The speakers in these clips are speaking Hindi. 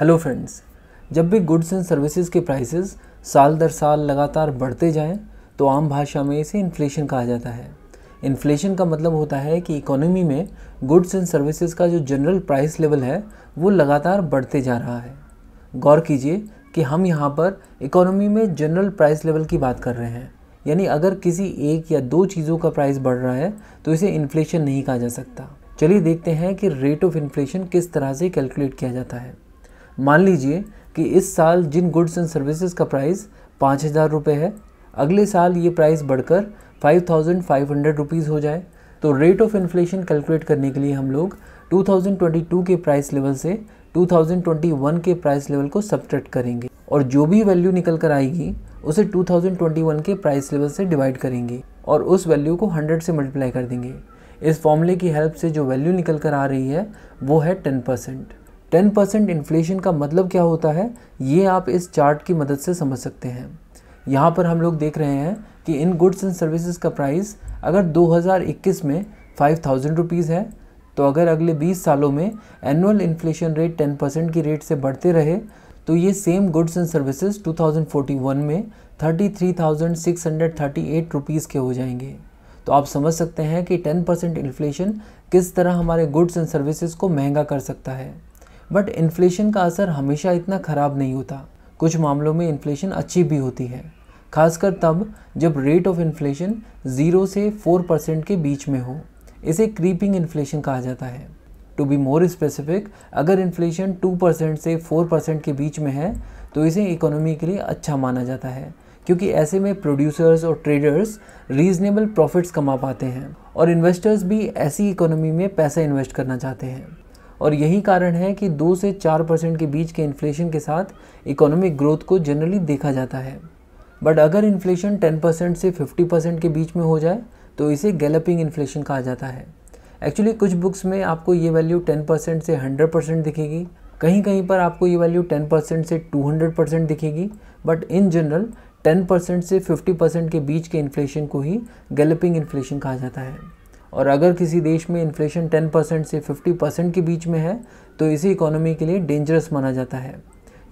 हेलो फ्रेंड्स जब भी गुड्स एंड सर्विसेज के प्राइसेस साल दर साल लगातार बढ़ते जाएं तो आम भाषा में इसे इन्फ्लेशन कहा जाता है इन्फ्लेशन का मतलब होता है कि इकोनॉमी में गुड्स एंड सर्विसेज का जो जनरल प्राइस लेवल है वो लगातार बढ़ते जा रहा है गौर कीजिए कि हम यहाँ पर इकोनॉमी में जनरल प्राइस लेवल की बात कर रहे हैं यानी अगर किसी एक या दो चीज़ों का प्राइस बढ़ रहा है तो इसे इन्फ्लेशन नहीं कहा जा सकता चलिए देखते हैं कि रेट ऑफ इन्फ्लेशन किस तरह से कैलकुलेट किया जाता है मान लीजिए कि इस साल जिन गुड्स एंड सर्विसेज का प्राइस पाँच हज़ार रुपये है अगले साल ये प्राइस बढ़कर five thousand five hundred rupees हो जाए तो रेट ऑफ इन्फ्लेशन कैलकुलेट करने के लिए हम लोग 2022 के प्राइस लेवल से 2021 के प्राइस लेवल को सब्ट्रैक्ट करेंगे और जो भी वैल्यू निकल कर आएगी उसे 2021 के प्राइस लेवल से डिवाइड करेंगे और उस वैल्यू को 100 से मल्टीप्लाई कर देंगे इस फॉर्मूले की हेल्प से जो वैल्यू निकल कर आ रही है वो है ten percent ten percent inflation का मतलब क्या होता है ये आप इस चार्ट की मदद से समझ सकते हैं यहाँ पर हम लोग देख रहे हैं कि इन गुड्स एंड सर्विसेज का प्राइस अगर 2021 में फाइव थाउजेंड रुपीज़ है तो अगर अगले 20 सालों में एनुअल इन्फ्लेशन रेट 10 परसेंट की रेट से बढ़ते रहे तो ये सेम गुड्स एंड सर्विसेज 2041 में 33,638 रुपीस के हो जाएंगे तो आप समझ सकते हैं कि 10 परसेंट इन्फ्लेशन किस तरह हमारे गुड्स एंड सर्विसेज को महंगा कर सकता है बट इन्फ्लेशन का असर हमेशा इतना ख़राब नहीं होता कुछ मामलों में इन्फ्लेशन अच्छी भी होती है खासकर तब जब रेट ऑफ इन्फ्लेशन ज़ीरो से फोर परसेंट के बीच में हो इसे क्रीपिंग इन्फ्लेशन कहा जाता है टू बी मोर स्पेसिफिक अगर इन्फ्लेशन टू परसेंट से फोर परसेंट के बीच में है तो इसे इकोनॉमी के लिए अच्छा माना जाता है क्योंकि ऐसे में प्रोड्यूसर्स और ट्रेडर्स रीजनेबल प्रॉफिट्स कमा पाते हैं और इन्वेस्टर्स भी ऐसी इकोनॉमी में पैसा इन्वेस्ट करना चाहते हैं और यही कारण है कि दो से चार परसेंट के बीच के इन्फ्लेशन के साथ इकोनॉमिक ग्रोथ को जनरली देखा जाता है बट अगर इन्फ्लेशन टेन परसेंट से फिफ्टी परसेंट के बीच में हो जाए तो इसे गैलपिंग इन्फ्लेशन कहा जाता है एक्चुअली कुछ बुक्स में आपको ये वैल्यू टेन परसेंट से हंड्रेड परसेंट दिखेगी कहीं कहीं पर आपको ये वैल्यू टेन परसेंट से टू हंड्रेड परसेंट दिखेगी but in general ten percent से फिफ्टी परसेंट के बीच के इन्फ्लेशन को ही गैलपिंग इन्फ्लेशन कहा जाता है और अगर किसी देश में इन्फ्लेशन 10 परसेंट से 50 परसेंट के बीच में है तो इसे इकोनॉमी के लिए डेंजरस माना जाता है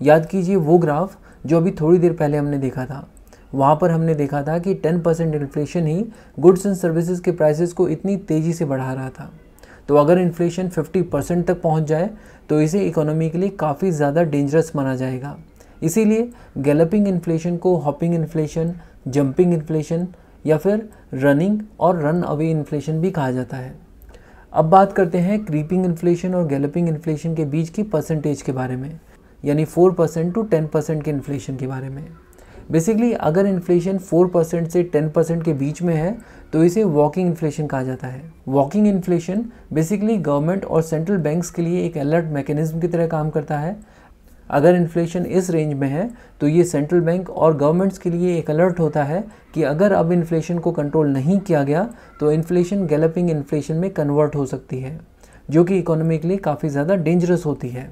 याद कीजिए वो ग्राफ जो अभी थोड़ी देर पहले हमने देखा था वहाँ पर हमने देखा था कि 10 परसेंट इन्फ्लेशन ही गुड्स एंड सर्विसेज के प्राइसेस को इतनी तेज़ी से बढ़ा रहा था तो अगर इन्फ्लेशन 50 परसेंट तक पहुँच जाए तो इसे इकोनॉमी के लिए काफ़ी ज़्यादा डेंजरस माना जाएगा इसीलिए गैलपिंग इन्फ्लेशन को हॉपिंग इन्फ्लेशन जंपिंग इन्फ्लेशन या फिर रनिंग और रन अवे इन्फ्लेशन भी कहा जाता है अब बात करते हैं क्रीपिंग इन्फ्लेशन और गैलपिंग इन्फ्लेशन के बीच की परसेंटेज के बारे में यानी four percent to ten percent के इन्फ्लेशन के बारे में बेसिकली अगर इन्फ्लेशन फोर परसेंट से टेन परसेंट के बीच में है तो इसे वॉकिंग इन्फ्लेशन कहा जाता है वॉकिंग इन्फ्लेशन बेसिकली गवर्नमेंट और सेंट्रल बैंक्स के लिए एक अलर्ट मैकेनिज्म की तरह काम करता है अगर इन्फ्लेशन इस रेंज में है तो ये सेंट्रल बैंक और गवर्नमेंट्स के लिए एक अलर्ट होता है कि अगर अब इन्फ्लेशन को कंट्रोल नहीं किया गया तो इन्फ्लेशन गैलपिंग इन्फ्लेशन में कन्वर्ट हो सकती है जो कि इकोनॉमी के लिए काफ़ी ज़्यादा डेंजरस होती है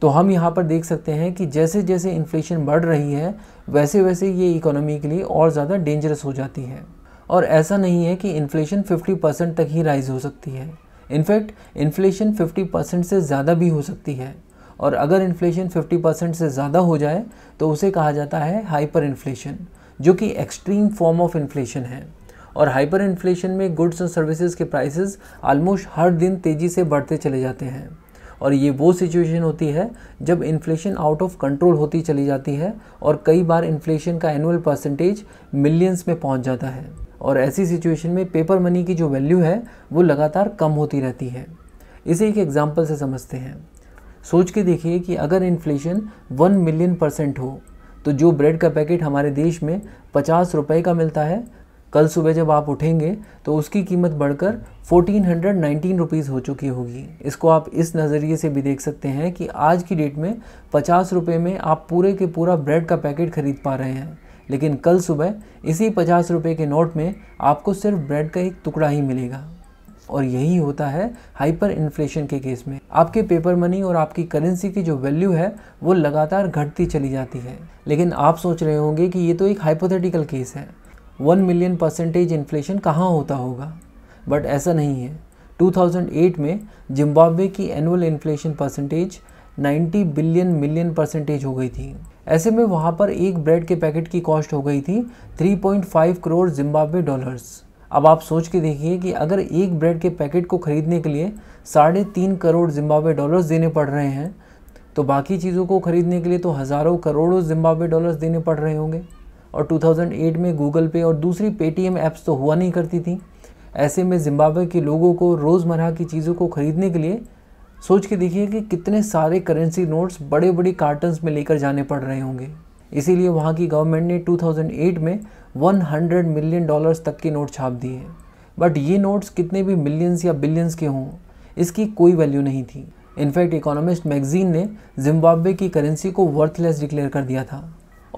तो हम यहाँ पर देख सकते हैं कि जैसे जैसे इन्फ्लेशन बढ़ रही है वैसे वैसे ये इकोनॉमी के लिए और ज़्यादा डेंजरस हो जाती है और ऐसा नहीं है कि इन्फ्लेशन 50 परसेंट तक ही राइज हो सकती है इनफैक्ट इन्फ्लेशन 50 परसेंट से ज़्यादा भी हो सकती है और अगर इन्फ्लेशन 50 परसेंट से ज़्यादा हो जाए तो उसे कहा जाता है हाइपर इन्फ्लेशन जो कि एक्सट्रीम फॉर्म ऑफ इन्फ्लेशन है और हाइपर इन्फ्लेशन में गुड्स और सर्विसेज के प्राइसेस आलमोस्ट हर दिन तेज़ी से बढ़ते चले जाते हैं और ये वो सिचुएशन होती है जब इन्फ्लेशन आउट ऑफ कंट्रोल होती चली जाती है और कई बार इन्फ्लेशन का एनुअल परसेंटेज मिलियंस में पहुंच जाता है और ऐसी सिचुएशन में पेपर मनी की जो वैल्यू है वो लगातार कम होती रहती है इसे एक एग्ज़ाम्पल से समझते हैं सोच के देखिए कि अगर इन्फ्लेशन वन मिलियन परसेंट हो तो जो ब्रेड का पैकेट हमारे देश में पचास रुपये का मिलता है कल सुबह जब आप उठेंगे तो उसकी कीमत बढ़कर फोर्टीन हंड्रेड नाइन्टीन रुपीज़ हो चुकी होगी इसको आप इस नज़रिए से भी देख सकते हैं कि आज की डेट में पचास रुपये में आप पूरे के पूरा ब्रेड का पैकेट खरीद पा रहे हैं लेकिन कल सुबह इसी पचास रुपये के नोट में आपको सिर्फ ब्रेड का एक टुकड़ा ही मिलेगा और यही होता है हाइपर इन्फ्लेशन के केस में आपके पेपर मनी और आपकी करेंसी की जो वैल्यू है वो लगातार घटती चली जाती है लेकिन आप सोच रहे होंगे कि ये तो एक हाइपोथेटिकल केस है वन मिलियन परसेंटेज इन्फ्लेशन कहाँ होता होगा बट ऐसा नहीं है 2008 में जिम्बाब्वे की annual inflation percentage 90 billion million percentage हो गई थी ऐसे में वहाँ पर एक ब्रेड के पैकेट की कॉस्ट हो गई थी 3.5 करोड़ जिम्बाब्वे डॉलर्स अब आप सोच के देखिए कि अगर एक ब्रेड के पैकेट को ख़रीदने के लिए साढ़े तीन करोड़ जिम्बाब्वे डॉलर्स देने पड़ रहे हैं तो बाकी चीज़ों को ख़रीदने के लिए तो हज़ारों करोड़ों जिम्बाब्वे डॉलर्स देने पड़ रहे होंगे और 2008 में गूगल पे और दूसरी पेटीएम ऐप्स तो हुआ नहीं करती थी ऐसे में जिम्बाब्वे के लोगों को रोज़मर्रा की चीज़ों को ख़रीदने के लिए सोच के देखिए कि कितने सारे करेंसी नोट्स बड़े बड़े कार्टन्स में लेकर जाने पड़ रहे होंगे इसीलिए वहाँ की गवर्नमेंट ने 2008 में 100 मिलियन डॉलर्स तक के नोट छाप दिए बट ये नोट्स कितने भी मिलियंस या बिलियंस के हों इसकी कोई वैल्यू नहीं थी इनफैक्ट इकोनॉमिस्ट मैगजीन ने जिम्बाब्वे की करेंसी को वर्थलेस डिक्लेयर कर दिया था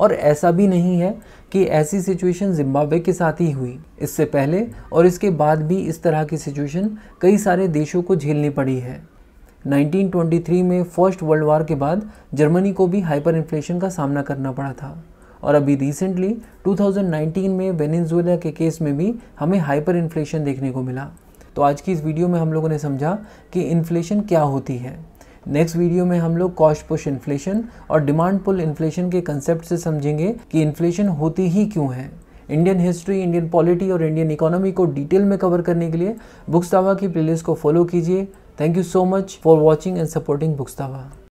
और ऐसा भी नहीं है कि ऐसी सिचुएशन जिम्बाब्वे के साथ ही हुई इससे पहले और इसके बाद भी इस तरह की सिचुएशन कई सारे देशों को झेलनी पड़ी है 1923 में फर्स्ट वर्ल्ड वार के बाद जर्मनी को भी हाइपर इन्फ्लेशन का सामना करना पड़ा था और अभी रिसेंटली 2019 में वेनेजुएला के केस में भी हमें हाइपर इन्फ्लेशन देखने को मिला तो आज की इस वीडियो में हम लोगों ने समझा कि इन्फ्लेशन क्या होती है नेक्स्ट वीडियो में हम लोग कॉस्ट पुश इन्फ्लेशन और डिमांड पुल इन्फ्लेशन के कंसेप्ट से समझेंगे कि इन्फ्लेशन होती ही क्यों है इंडियन हिस्ट्री इंडियन पॉलिटी और इंडियन इकोनॉमी को डिटेल में कवर करने के लिए बुक्स तावा की प्लेलिस्ट को फॉलो कीजिए thank you so much for watching and supporting books